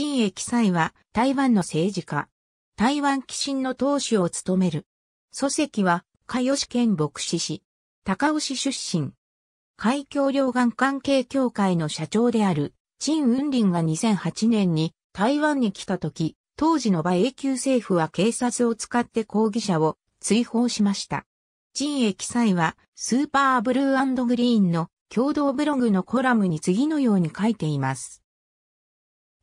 陳益祭は台湾の政治家。台湾寄進の党首を務める。祖籍は、加吉県牧師市、高尾市出身。海峡両岸関係協会の社長である、陳雲林が2008年に台湾に来た時、当時の馬英九政府は警察を使って抗議者を追放しました。陳益祭は、スーパーブルーグリーンの共同ブログのコラムに次のように書いています。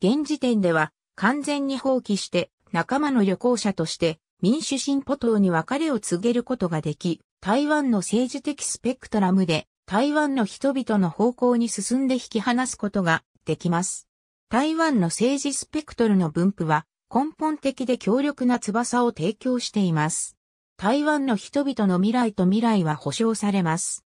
現時点では完全に放棄して仲間の旅行者として民主進歩党に別れを告げることができ、台湾の政治的スペクトラムで台湾の人々の方向に進んで引き離すことができます。台湾の政治スペクトルの分布は根本的で強力な翼を提供しています。台湾の人々の未来と未来は保障されます。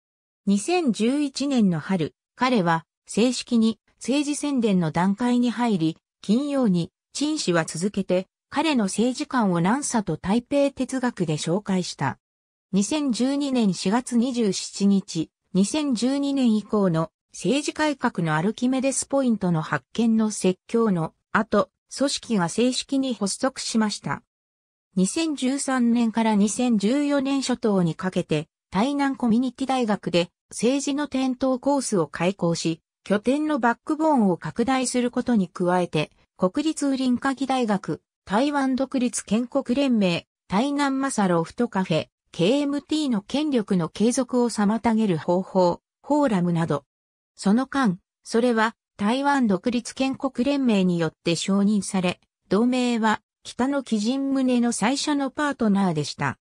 2011年の春、彼は正式に政治宣伝の段階に入り、金曜に、陳氏は続けて、彼の政治観を南沙と台北哲学で紹介した。2012年4月27日、2012年以降の政治改革のアルキメデスポイントの発見の説教の後、組織が正式に発足しました。2013年から2014年初頭にかけて、台南コミュニティ大学で政治の転倒コースを開講し、拠点のバックボーンを拡大することに加えて、国立ウリン科技大学、台湾独立建国連盟、台南マサロフトカフェ、KMT の権力の継続を妨げる方法、フォーラムなど。その間、それは台湾独立建国連盟によって承認され、同盟は北の基人宗の最初のパートナーでした。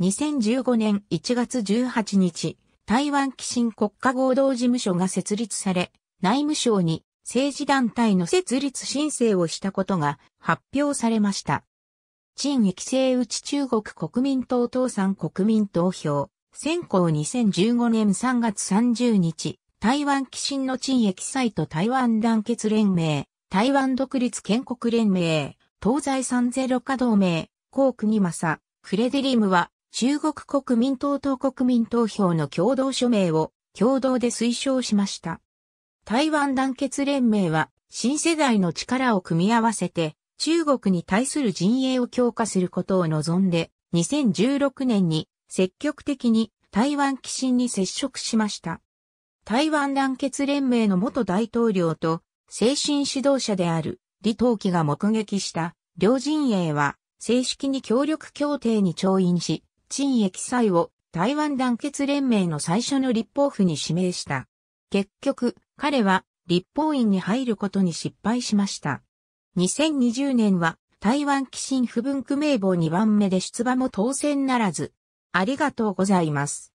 2015年1月18日、台湾寄進国家合同事務所が設立され、内務省に政治団体の設立申請をしたことが発表されました。陳益政内中国国民党党産国民投票、選考2015年3月30日、台湾寄進の陳益祭と台湾団結連盟、台湾独立建国連盟、東西三ゼロ化同盟、コークニマサ、クレデリムは、中国国民党と国民投票の共同署名を共同で推奨しました。台湾団結連盟は新世代の力を組み合わせて中国に対する陣営を強化することを望んで2016年に積極的に台湾寄進に接触しました。台湾団結連盟の元大統領と精神指導者である李登輝が目撃した両陣営は正式に協力協定に調印し陳益祭を台湾団結連盟の最初の立法府に指名した。結局、彼は立法院に入ることに失敗しました。2020年は台湾寄進不分区名簿2番目で出馬も当選ならず。ありがとうございます。